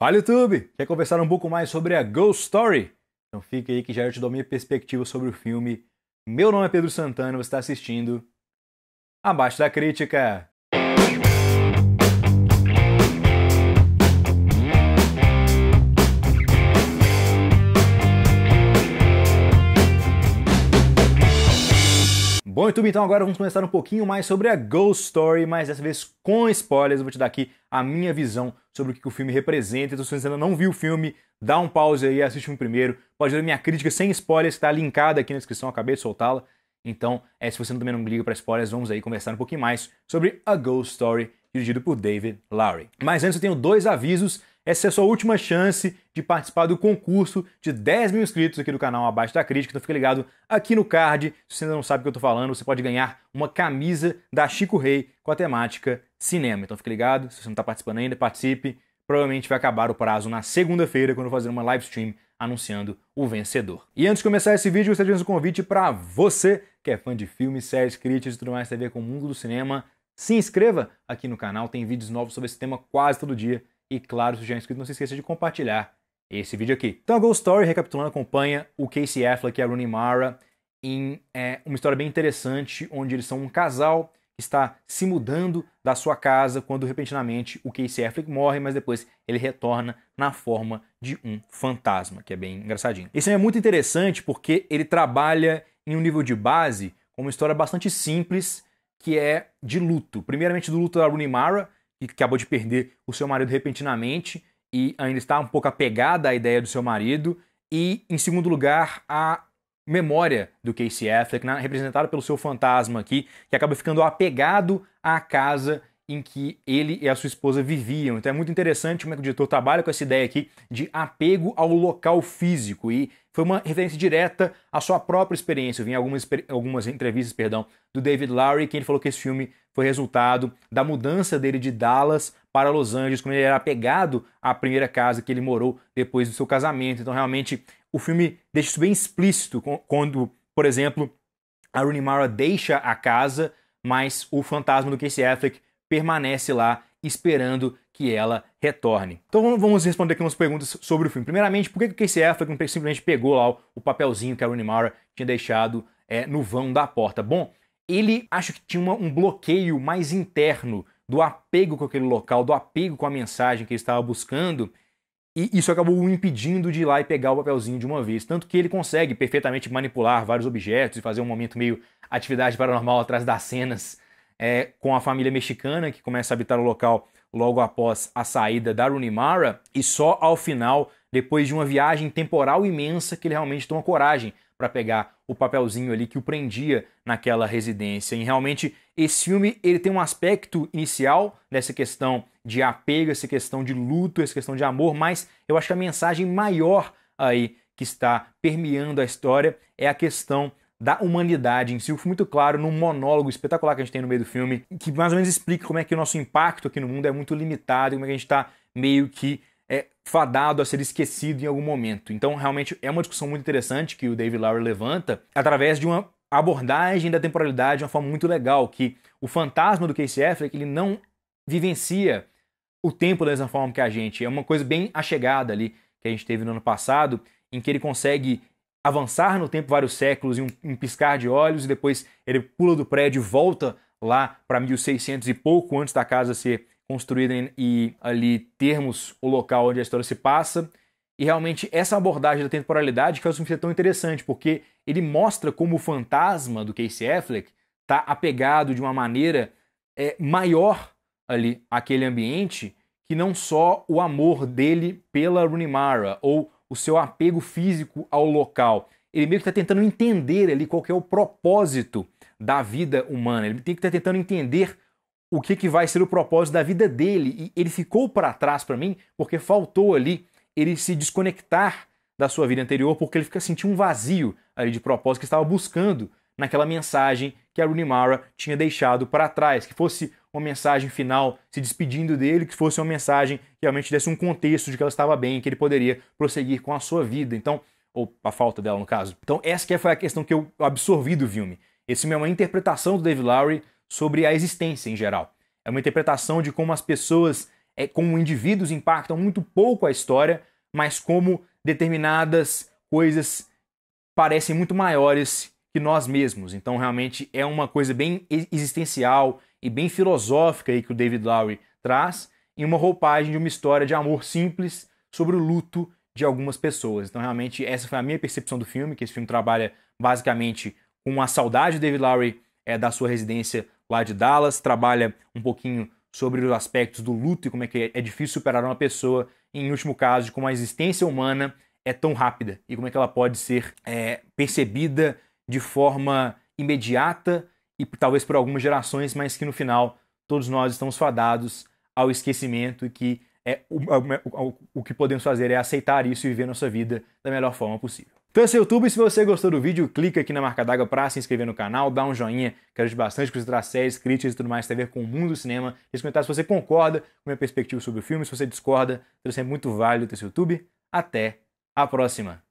Fala YouTube! Quer conversar um pouco mais sobre a Ghost Story? Então fica aí que já eu te dou minha perspectiva sobre o filme. Meu nome é Pedro Santana, você está assistindo Abaixo da Crítica. Bom, YouTube, então agora vamos começar um pouquinho mais sobre a Ghost Story, mas dessa vez com spoilers. Eu vou te dar aqui a minha visão sobre o que o filme representa. Então, se você ainda não viu o filme, dá um pause aí, assiste o filme primeiro. Pode ver minha crítica sem spoilers, que tá linkada aqui na descrição, acabei de soltá-la. Então, é, se você também não liga para spoilers, vamos aí conversar um pouquinho mais sobre A Ghost Story, dirigido por David Lowry. Mas antes eu tenho dois avisos. Essa é a sua última chance de participar do concurso de 10 mil inscritos aqui do canal Abaixo da Crítica. Então fica ligado aqui no card. Se você ainda não sabe o que eu estou falando, você pode ganhar uma camisa da Chico Rei com a temática cinema. Então fica ligado. Se você não está participando ainda, participe. Provavelmente vai acabar o prazo na segunda-feira, quando eu fazer uma live stream anunciando o vencedor. E antes de começar esse vídeo, gostaria de fazer um convite para você que é fã de filmes, séries, críticas e tudo mais, tem a ver com o mundo do cinema. Se inscreva aqui no canal, tem vídeos novos sobre esse tema quase todo dia. E claro, se já é inscrito, não se esqueça de compartilhar esse vídeo aqui. Então a Ghost Story, recapitulando, acompanha o Casey Affleck e a Rooney Mara em é, uma história bem interessante, onde eles são um casal que está se mudando da sua casa quando repentinamente o Casey Affleck morre, mas depois ele retorna na forma de um fantasma, que é bem engraçadinho. Esse é muito interessante porque ele trabalha em um nível de base com uma história bastante simples, que é de luto. Primeiramente do luto da Rooney Mara, que acabou de perder o seu marido repentinamente e ainda está um pouco apegada à ideia do seu marido. E, em segundo lugar, a memória do Casey Affleck, né? representada pelo seu fantasma aqui, que acaba ficando apegado à casa em que ele e a sua esposa viviam. Então é muito interessante como é que o diretor trabalha com essa ideia aqui de apego ao local físico e foi uma referência direta à sua própria experiência. Eu vi em algumas, algumas entrevistas, perdão, do David Lowry, que ele falou que esse filme foi resultado da mudança dele de Dallas para Los Angeles, quando ele era apegado à primeira casa que ele morou depois do seu casamento. Então realmente o filme deixa isso bem explícito quando, por exemplo, a Rooney Mara deixa a casa, mas o fantasma do Casey Affleck permanece lá esperando que ela retorne. Então vamos responder aqui umas perguntas sobre o filme. Primeiramente, por que o Casey Affleck simplesmente pegou lá o papelzinho que a Rooney Mara tinha deixado é, no vão da porta? Bom, ele acho que tinha uma, um bloqueio mais interno do apego com aquele local, do apego com a mensagem que ele estava buscando, e isso acabou o impedindo de ir lá e pegar o papelzinho de uma vez. Tanto que ele consegue perfeitamente manipular vários objetos e fazer um momento meio atividade paranormal atrás das cenas é, com a família mexicana que começa a habitar o local logo após a saída da Runimara e só ao final, depois de uma viagem temporal imensa, que ele realmente toma coragem para pegar o papelzinho ali que o prendia naquela residência. E realmente esse filme ele tem um aspecto inicial nessa questão de apego, essa questão de luto, essa questão de amor, mas eu acho que a mensagem maior aí que está permeando a história é a questão da humanidade em si, o muito claro num monólogo espetacular que a gente tem no meio do filme, que mais ou menos explica como é que o nosso impacto aqui no mundo é muito limitado e como é que a gente está meio que é, fadado a ser esquecido em algum momento. Então, realmente, é uma discussão muito interessante que o David Lowry levanta através de uma abordagem da temporalidade de uma forma muito legal, que o fantasma do Casey Affleck, ele não vivencia o tempo da mesma forma que a gente. É uma coisa bem achegada ali que a gente teve no ano passado, em que ele consegue avançar no tempo vários séculos em um, um piscar de olhos e depois ele pula do prédio, volta lá para 1600 e pouco antes da casa ser construída e ali termos o local onde a história se passa. E realmente essa abordagem da temporalidade faz o filme ser tão interessante, porque ele mostra como o fantasma do Casey Affleck está apegado de uma maneira é, maior ali àquele ambiente que não só o amor dele pela Mara ou o seu apego físico ao local. Ele meio que está tentando entender ali qual é o propósito da vida humana. Ele tem que estar tá tentando entender o que, que vai ser o propósito da vida dele. E ele ficou para trás para mim porque faltou ali ele se desconectar da sua vida anterior, porque ele fica sentindo um vazio ali de propósito que estava buscando naquela mensagem que a Rooney Mara tinha deixado para trás, que fosse uma mensagem final se despedindo dele, que fosse uma mensagem que realmente desse um contexto de que ela estava bem, que ele poderia prosseguir com a sua vida. Então, ou a falta dela, no caso. Então, essa que foi a questão que eu absorvi do filme. Esse filme é uma interpretação do David Lowry sobre a existência em geral. É uma interpretação de como as pessoas, é, como indivíduos, impactam muito pouco a história, mas como determinadas coisas parecem muito maiores que nós mesmos. Então, realmente é uma coisa bem existencial, e bem filosófica aí que o David Lowry traz, em uma roupagem de uma história de amor simples sobre o luto de algumas pessoas. Então, realmente, essa foi a minha percepção do filme, que esse filme trabalha basicamente com a saudade do David Lowry é, da sua residência lá de Dallas, trabalha um pouquinho sobre os aspectos do luto e como é que é difícil superar uma pessoa, e, em último caso, de como a existência humana é tão rápida e como é que ela pode ser é, percebida de forma imediata e talvez por algumas gerações, mas que no final todos nós estamos fadados ao esquecimento e que é, é o, o, o que podemos fazer é aceitar isso e viver nossa vida da melhor forma possível. Então esse é o YouTube, se você gostou do vídeo, clica aqui na marca d'água para se inscrever no canal, dá um joinha, que ajuda bastante com os traz séries, críticas e tudo mais que tem a ver com o mundo do cinema. Deixa comentar se você concorda com a minha perspectiva sobre o filme, se você discorda, então é muito válido ter esse YouTube. Até a próxima!